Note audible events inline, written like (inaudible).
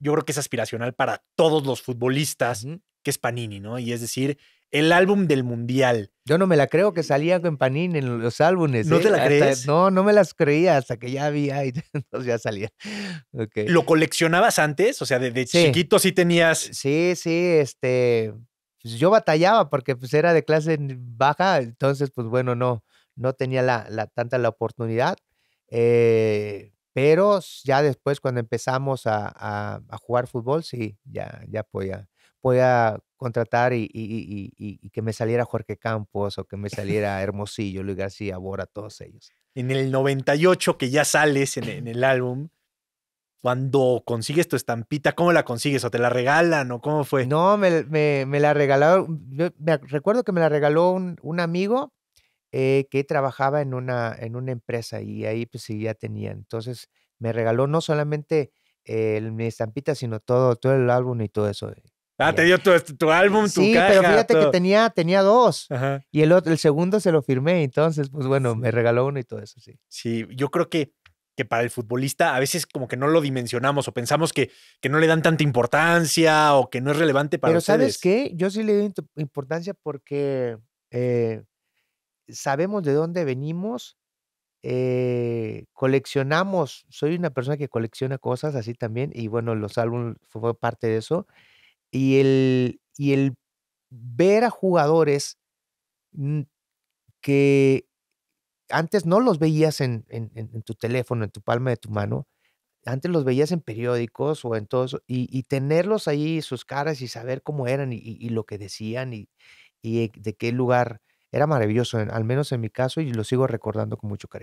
yo creo que es aspiracional para todos los futbolistas, que es Panini, ¿no? Y es decir, el álbum del Mundial. Yo no me la creo que salía con Panini en los álbumes. ¿No ¿eh? te la crees? no, no me las creía hasta que ya había y (laughs) entonces ya salía. ¿Lo coleccionabas antes? O sea, de, chiquito sí tenías. Sí, sí, este. Pues yo batallaba porque pues era de clase baja, entonces pues bueno, no, no tenía la, tanta la oportunidad. Eh, pero ya después, cuando empezamos a, jugar fútbol, sí, ya, ya podía, podía contratar y, que me saliera Jorge Campos o que me saliera (laughs) Hermosillo, Luis García, Bora, todos ellos. En el 98, que ya sales en, el álbum, cuando consigues tu estampita, ¿cómo la consigues? ¿O te la regalan? ¿O cómo fue? No, me, la regalaron. recuerdo que me la regaló un, un, amigo eh, que trabajaba en una, en una empresa y ahí pues sí ya tenía. Entonces me regaló no solamente eh, mi estampita, sino todo, todo el álbum y todo eso. Eh, ah, te dio tu, álbum, tu sí, pero fíjate que tenía, tenía dos. Y el, otro, el segundo se lo firmé, entonces, pues bueno, me regaló uno y todo eso, sí. Sí, yo creo que, que para el futbolista a veces como que no lo dimensionamos o pensamos que, que no le dan tanta importancia o que no es relevante para Pero ¿sabes qué? Yo sí le doy importancia porque sabemos de dónde venimos, eh, coleccionamos, soy una persona que colecciona cosas así también, y bueno, los álbumes fue parte de eso, y el, y el ver a jugadores mm, que antes no los veías en, tu teléfono, en tu palma de tu mano, antes los veías en periódicos o en todo eso, y, tenerlos ahí, sus caras y saber cómo eran y, lo que decían y, y de qué lugar era maravilloso, al menos en mi caso, y lo sigo recordando con mucho cariño.